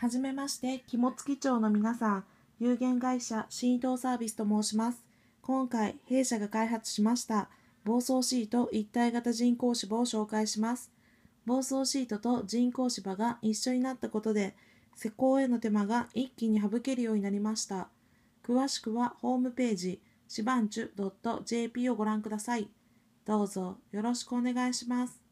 はじめまして、肝付町の皆さん、有限会社新移サービスと申します。今回、弊社が開発しました、暴走シート一体型人工芝を紹介します。暴走シートと人工芝が一緒になったことで、施工への手間が一気に省けるようになりました。詳しくはホームページ、しばんちゅ .jp をご覧ください。どうぞよろしくお願いします。